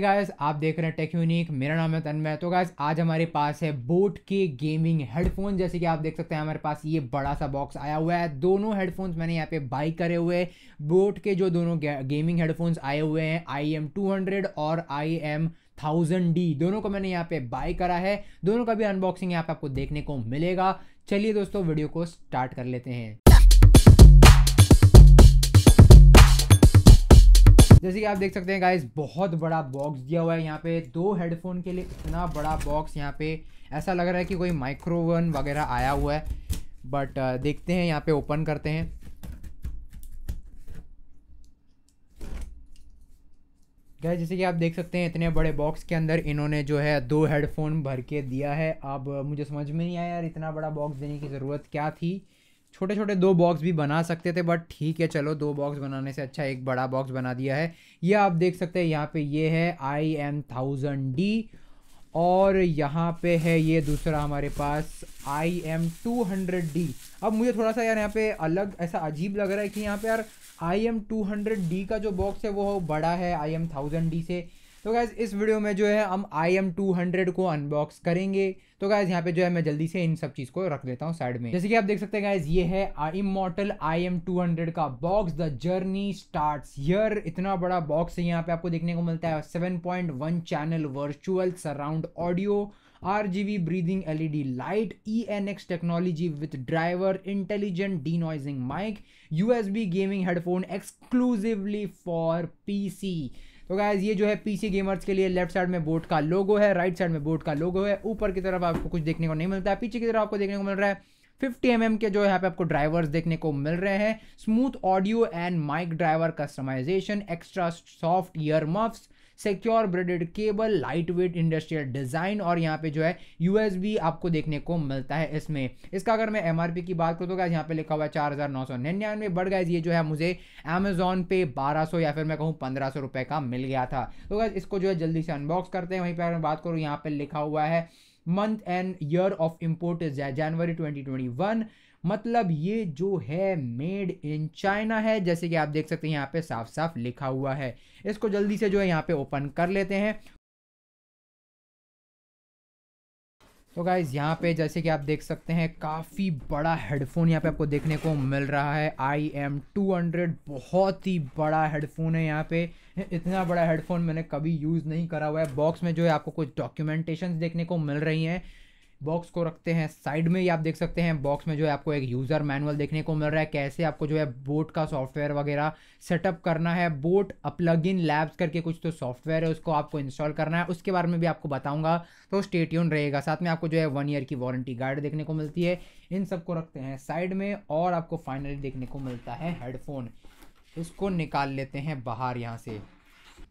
guys आप देख रहे हैं टेक यूनिक मेरा नाम है तन्मय तो गाइस आज हमारे पास है बोट के गेमिंग हेडफोन जैसे कि आप देख सकते हैं हमारे पास ये बड़ा सा बॉक्स आया हुआ है दोनों हेडफोन्स मैंने यहाँ पे बाई करे हुए बोट के जो दोनों गेमिंग हेडफोन्स आए हुए हैं आई एम टू हंड्रेड और आई एम थाउजेंड डी दोनों को मैंने यहाँ पे बाय करा है दोनों का भी अनबॉक्सिंग यहाँ पे आपको देखने को मिलेगा चलिए दोस्तों वीडियो को स्टार्ट कर लेते हैं जैसे कि आप देख सकते हैं गाइज बहुत बड़ा बॉक्स दिया हुआ है यहाँ पे दो हेडफोन के लिए इतना बड़ा बॉक्स यहाँ पे ऐसा लग रहा है कि कोई माइक्रोवन वगैरह आया हुआ है बट uh, देखते हैं यहाँ पे ओपन करते हैं गाइज जैसे कि आप देख सकते हैं इतने बड़े बॉक्स के अंदर इन्होंने जो है दो हेडफोन भर के दिया है अब मुझे समझ में नहीं आया यार इतना बड़ा बॉक्स देने की ज़रूरत क्या थी छोटे छोटे दो बॉक्स भी बना सकते थे बट ठीक है चलो दो बॉक्स बनाने से अच्छा एक बड़ा बॉक्स बना दिया है ये आप देख सकते हैं यहाँ पे ये है आई एम थाउजेंड डी और यहाँ पे है ये दूसरा हमारे पास I M two hundred D अब मुझे थोड़ा सा यार यहाँ पे अलग ऐसा अजीब लग रहा है कि यहाँ पे यार I M two hundred D का जो बॉक्स है वो बड़ा है आई एम थाउजेंड डी से तो गैज़ इस वीडियो में जो है हम आई एम टू हंड्रेड को अनबॉक्स करेंगे तो गैज़ यहाँ पे जो है मैं जल्दी से इन सब चीज़ को रख देता हूँ साइड में जैसे कि आप देख सकते हैं गैज़ ये है immortal I M two hundred का बॉक्स द जर्नी स्टार्ट यर इतना बड़ा बॉक्स है यहाँ पे आपको देखने को मिलता है seven point one channel virtual surround audio R G B breathing L E D light E N X technology with driver intelligent denoising mic U S B gaming headphone exclusively for P C तो guys ये जो है PC gamers के लिए left side में board का लोगो है right side में बोर्ड का लोगो है ऊपर की तरफ आपको कुछ देखने को नहीं मिलता है पीछे की तरफ आपको देखने को मिल रहा है फिफ्टी एम mm के जो यहाँ पे आपको ड्राइवर्स देखने को मिल रहे हैं smooth audio and mic driver customisation extra soft ear muffs secure braided cable light weight industrial design और यहाँ पे जो है यू आपको देखने को मिलता है इसमें इसका अगर मैं एम की बात करूँ तो गैस यहाँ पे लिखा हुआ है चार हज़ार नौ सौ निन्यानवे ये जो है मुझे अमेजोन पे बारह सौ या फिर मैं कहूँ पंद्रह सौ का मिल गया था तो गाइज इसको जो है जल्दी से अनबॉक्स करते हैं वहीं पर मैं बात करूँ यहाँ पे लिखा हुआ है month and year of import is January 2021 मतलब ये जो है मेड इन चाइना है जैसे कि आप देख सकते हैं यहाँ पे साफ साफ लिखा हुआ है इसको जल्दी से जो है यहाँ पे ओपन कर लेते हैं तो गाइज़ यहाँ पे जैसे कि आप देख सकते हैं काफ़ी बड़ा हेडफोन यहाँ पे आपको देखने को मिल रहा है आई एम टू हंड्रेड बहुत ही बड़ा हेडफोन है यहाँ पे इतना बड़ा हेडफोन मैंने कभी यूज़ नहीं करा हुआ है बॉक्स में जो है आपको कुछ डॉक्यूमेंटेशन देखने को मिल रही हैं बॉक्स को रखते हैं साइड में ही आप देख सकते हैं बॉक्स में जो है आपको एक यूज़र मैनुअल देखने को मिल रहा है कैसे आपको जो है बोट का सॉफ्टवेयर वगैरह सेटअप करना है बोट अपलग इन लैब्स करके कुछ तो सॉफ्टवेयर है उसको आपको इंस्टॉल करना है उसके बारे में भी आपको बताऊंगा तो स्टेट्यून रहेगा साथ में आपको जो है वन ईयर की वारंटी गार्ड देखने को मिलती है इन सबको रखते हैं साइड में और आपको फाइनली देखने को मिलता है हेडफोन इसको निकाल लेते हैं बाहर यहाँ से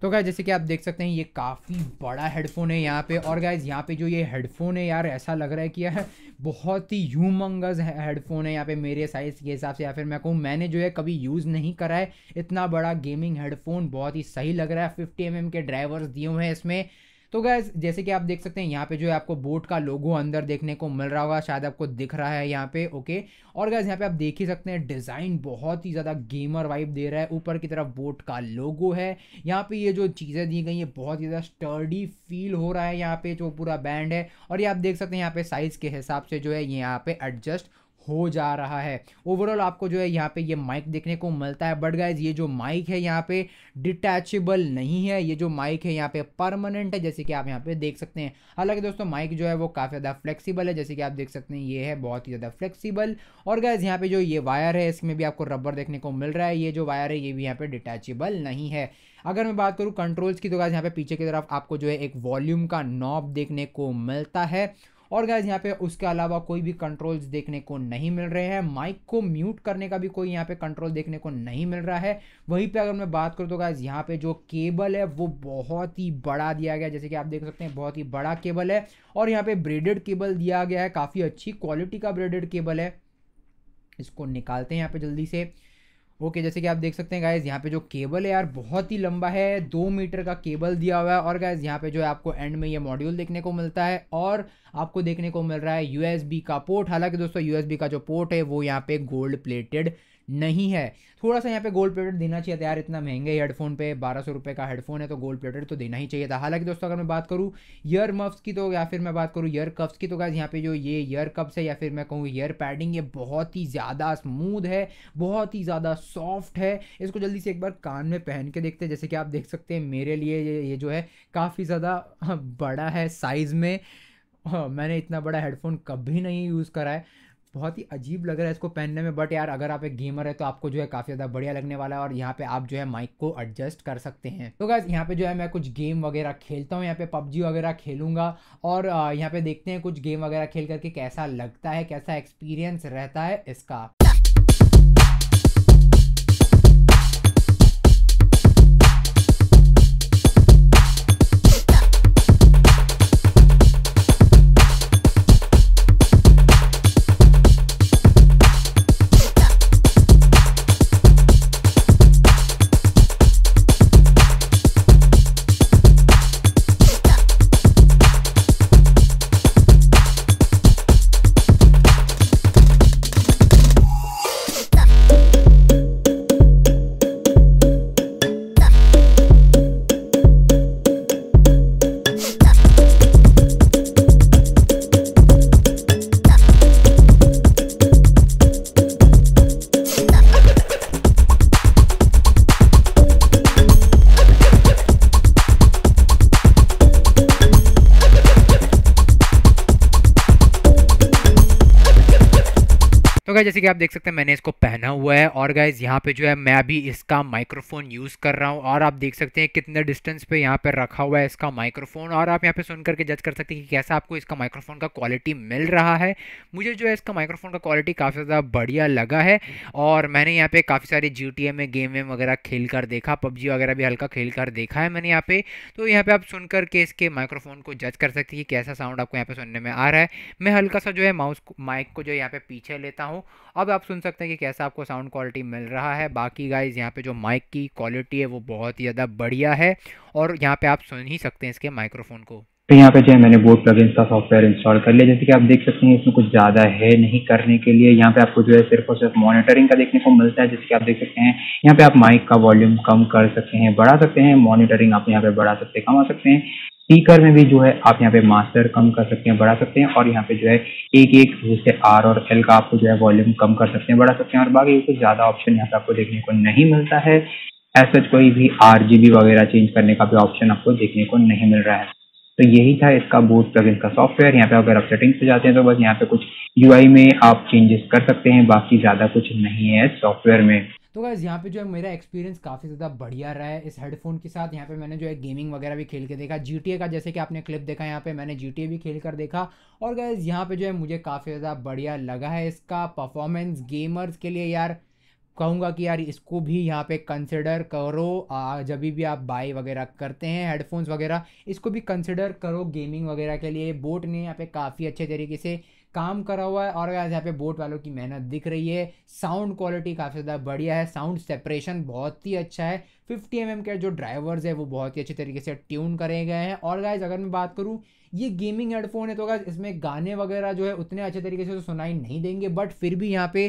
तो गाय जैसे कि आप देख सकते हैं ये काफ़ी बड़ा हेडफोन है यहाँ पे और गाइज यहाँ पे जो ये हेडफोन है यार ऐसा लग रहा है कि यार बहुत ही ह्यूमंगस हेडफोन है यहाँ पे मेरे साइज़ के हिसाब से या फिर मैं कहूँ मैंने जो है कभी यूज़ नहीं करा है इतना बड़ा गेमिंग हेडफोन बहुत ही सही लग रहा है फिफ्टी एम mm के ड्राइवर्स दिए हुए हैं इसमें तो गैस जैसे कि आप देख सकते हैं यहाँ पे जो है आपको बोट का लोगो अंदर देखने को मिल रहा होगा शायद आपको दिख रहा है यहाँ पे ओके और गैस यहाँ पे आप देख ही सकते हैं डिज़ाइन बहुत ही ज़्यादा गेमर वाइब दे रहा है ऊपर की तरफ बोट का लोगो है यहाँ पे ये जो चीज़ें दी गई हैं बहुत ही ज़्यादा स्टर्डी फील हो रहा है यहाँ पे जो पूरा बैंड है और ये आप देख सकते हैं यहाँ पे साइज़ के हिसाब से जो है ये यहाँ पे एडजस्ट हो जा रहा है ओवरऑल आपको जो है यहाँ पे ये माइक देखने को मिलता है बट गाइज ये जो माइक है यहाँ पे डिटैचेबल नहीं है ये जो माइक है यहाँ पे परमानेंट है जैसे कि आप यहाँ पे देख सकते हैं हालांकि दोस्तों माइक जो है वो काफ़ी ज़्यादा फ्लेक्सिबल है जैसे कि आप देख सकते हैं ये है बहुत ही ज़्यादा फ्लेक्सीबल और गाइज यहाँ पे जो ये वायर है इसमें भी आपको रबर देखने को मिल रहा है ये जो वायर है ये भी यहाँ पे डिटैचेबल नहीं है अगर मैं बात करूँ कंट्रोल्स की तो गाइज यहाँ पे पीछे की तरफ आपको जो है एक वॉल्यूम का नॉब देखने को मिलता है और गाइज यहाँ पे उसके अलावा कोई भी कंट्रोल्स देखने को नहीं मिल रहे हैं माइक को म्यूट करने का भी कोई यहाँ पे कंट्रोल देखने को नहीं मिल रहा है वहीं पे अगर मैं बात करूँ तो गाइज यहाँ पे जो केबल है वो बहुत ही बड़ा दिया गया जैसे कि आप देख सकते हैं बहुत ही बड़ा केबल है और यहाँ पे ब्रेडेड केबल दिया गया है काफ़ी अच्छी क्वालिटी का ब्रेडेड केबल है इसको निकालते हैं यहाँ पे जल्दी से ओके जैसे कि आप देख सकते हैं गाइज यहाँ पे जो केबल है यार बहुत ही लंबा है दो मीटर का केबल दिया हुआ है और गाइज यहाँ पे जो है आपको एंड में ये मॉड्यूल देखने को मिलता है और आपको देखने को मिल रहा है यूएसबी का पोर्ट हालांकि दोस्तों यूएसबी का जो पोर्ट है वो यहाँ पे गोल्ड प्लेटेड नहीं है थोड़ा सा यहाँ पे गोल्ड प्लेटेड देना चाहिए था यार इतना महंगे हेडफोन पे बारह सौ रुपये का हेडफोन है तो गोल्ड प्लेटेड तो देना ही चाहिए था हालांकि दोस्तों अगर मैं बात करूँ ईयर मफ्स की तो या फिर मैं बात करूँ ईयर कप्स की तो गाइज यहाँ पे जो ये ईयर कप्स है या फिर मैं कहूँ ईयर पैडिंग ये बहुत ही ज़्यादा स्मूद है बहुत ही ज़्यादा सॉफ्ट है इसको जल्दी से एक बार कान में पहन के देखते हैं जैसे कि आप देख सकते हैं मेरे लिए ये, ये जो है काफ़ी ज़्यादा बड़ा है साइज़ में हाँ, मैंने इतना बड़ा हेडफोन कभी नहीं यूज़ करा है बहुत ही अजीब लग रहा है इसको पहनने में बट यार अगर आप एक गेमर है तो आपको जो है काफ़ी ज़्यादा बढ़िया लगने वाला है और यहाँ पे आप जो है माइक को एडजस्ट कर सकते हैं तो गैस यहाँ पे जो है मैं कुछ गेम वगैरह खेलता हूँ यहाँ पे पबजी वगैरह खेलूंगा और यहाँ पे देखते हैं कुछ गेम वगैरह खेल करके कैसा लगता है कैसा एक्सपीरियंस रहता है इसका तो गाय जैसे कि आप देख सकते हैं मैंने इसको पहना हुआ है और गाइज यहाँ पे जो है मैं अभी इसका माइक्रोफोन यूज़ कर रहा हूँ और आप देख सकते हैं कितने डिस्टेंस पे यहाँ पे रखा हुआ है इसका माइक्रोफोन और आप यहाँ पे सुन करके जज कर सकते हैं कि कैसा आपको इसका माइक्रोफोन का क्वालिटी मिल रहा है मुझे जो है इसका माइक्रोफोन का क्वालिटी काफ़ी ज़्यादा बढ़िया लगा है और मैंने यहाँ पे काफ़ी सारे जी टी में गेम वेम वगैरह खेल कर देखा पबजी वगैरह भी हल्का खेल कर देखा है मैंने यहाँ पे तो यहाँ पे आप सुन करके इसके माइक्रोफोन को जज कर सकते हैं कि कैसा साउंड आपको यहाँ पे सुनने में आ रहा है मैं हल्का सा जो है माउस माइक को जो यहाँ पे पीछे लेता हूँ हूँ अब आप सुन सकते हैं कि कैसा आपको साउंड क्वालिटी मिल रहा है बाकी गाइज यहाँ पे जो माइक की क्वालिटी है वो बहुत ही ज़्यादा बढ़िया है और यहाँ पे आप सुन ही सकते हैं इसके माइक्रोफोन को तो यहाँ पे जो है मैंने बोर्ड प्लगइन का सॉफ्टवेयर इंस्टॉल कर लिया जैसे कि आप देख सकते हैं इसमें कुछ ज़्यादा है नहीं करने के लिए यहाँ पे आपको जो है सिर्फ और सिर्फ मॉनिटरिंग का देखने को मिलता है जैसे कि आप देख सकते हैं यहाँ पे आप माइक का वॉल्यूम कम कर सकते हैं बढ़ा सकते हैं मॉनिटरिंग आप यहाँ पे बढ़ा सकते हैं कमा सकते हैं स्पीकर में भी जो है आप यहाँ पे मास्टर कम कर सकते हैं बढ़ा सकते हैं और यहाँ पे जो है एक एक जैसे आर और एल का आपको जो है वॉल्यूम कम कर सकते हैं बढ़ा सकते हैं और बाकी कुछ ज़्यादा ऑप्शन यहाँ पे आपको देखने को नहीं मिलता है ऐसा कोई भी आर वगैरह चेंज करने का भी ऑप्शन आपको देखने को नहीं मिल रहा है तो यही था इसका बूट प्लगइन का सॉफ्टवेयर यहाँ पे अगर आप सेटिंग पे जाते हैं तो बस यहाँ पे कुछ यू में आप चेंजेस कर सकते हैं बाकी ज़्यादा कुछ नहीं है सॉफ्टवेयर में तो गाइज़ यहाँ पे जो है मेरा एक्सपीरियंस काफ़ी ज़्यादा बढ़िया रहा है इस हेडफोन के साथ यहाँ पे मैंने जो है गेमिंग वगैरह भी खेल के देखा जी का जैसे कि आपने क्लिप देखा यहाँ पे मैंने जी भी खेल कर देखा और गाइज़ यहाँ पे जो है मुझे काफ़ी ज़्यादा बढ़िया लगा है इसका परफॉर्मेंस गेमर्स के लिए यार कहूँगा कि यार इसको भी यहाँ पे कंसिडर करो जब भी आप बाय वगैरह करते हैं हेडफोन्स वगैरह इसको भी कंसिडर करो गेमिंग वगैरह के लिए बोट ने यहाँ पे काफ़ी अच्छे तरीके से काम करा हुआ है और यहाँ पे बोट वालों की मेहनत दिख रही है साउंड क्वालिटी काफ़ी ज़्यादा बढ़िया है साउंड सेपरेशन बहुत ही अच्छा है फिफ्टी एम mm के जो ड्राइवर्स है वो बहुत ही अच्छे तरीके से ट्यून करे गए हैं और गाइज अगर मैं बात करूँ ये गेमिंग हेडफोन है तो अगर इसमें गाने वगैरह जो है उतने अच्छे तरीके से तो सुनाई नहीं देंगे बट फिर भी यहाँ पे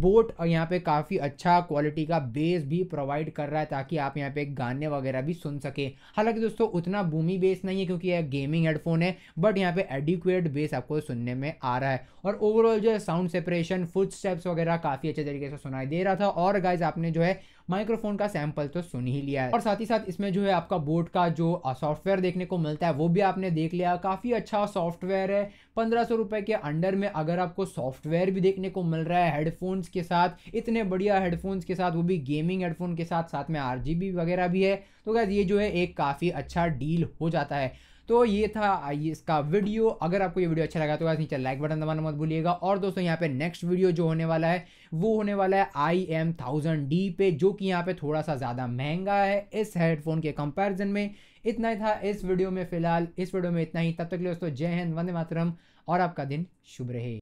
बोट और यहाँ पे काफ़ी अच्छा क्वालिटी का बेस भी प्रोवाइड कर रहा है ताकि आप यहाँ पे गाने वगैरह भी सुन सकें हालांकि दोस्तों उतना बूमी बेस नहीं है क्योंकि यह गेमिंग हेडफोन है बट यहाँ पे एडिक्वेट बेस आपको सुनने में आ रहा है और ओवरऑल जो है साउंड सेपरेशन फुट स्टेप्स वगैरह काफ़ी अच्छे तरीके से सुनाई दे रहा था और गाइज आपने जो है माइक्रोफोन का सैंपल तो सुन ही लिया है और साथ ही साथ इसमें जो है आपका बोट का जो सॉफ्टवेयर देखने को मिलता है वो भी आपने देख लिया काफ़ी अच्छा सॉफ्टवेयर है पंद्रह सौ रुपये के अंडर में अगर आपको सॉफ्टवेयर भी देखने को मिल रहा है हेडफोन्स के साथ इतने बढ़िया हेडफोन्स के साथ वो भी गेमिंग हेडफोन के साथ साथ में आर वगैरह भी है तो क्या ये जो है एक काफ़ी अच्छा डील हो जाता है तो ये था इसका वीडियो अगर आपको ये वीडियो अच्छा लगा तो नीचे लाइक बटन दबाना मत भूलिएगा और दोस्तों यहाँ पे नेक्स्ट वीडियो जो होने वाला है वो होने वाला है आई एम थाउजेंड डी पे जो कि यहाँ पे थोड़ा सा ज़्यादा महंगा है इस हेडफोन के कंपैरिजन में इतना ही था इस वीडियो में फिलहाल इस वीडियो में इतना ही तब तक के लिए दोस्तों जय हिंद वंदे मातरम और आपका दिन शुभ रहे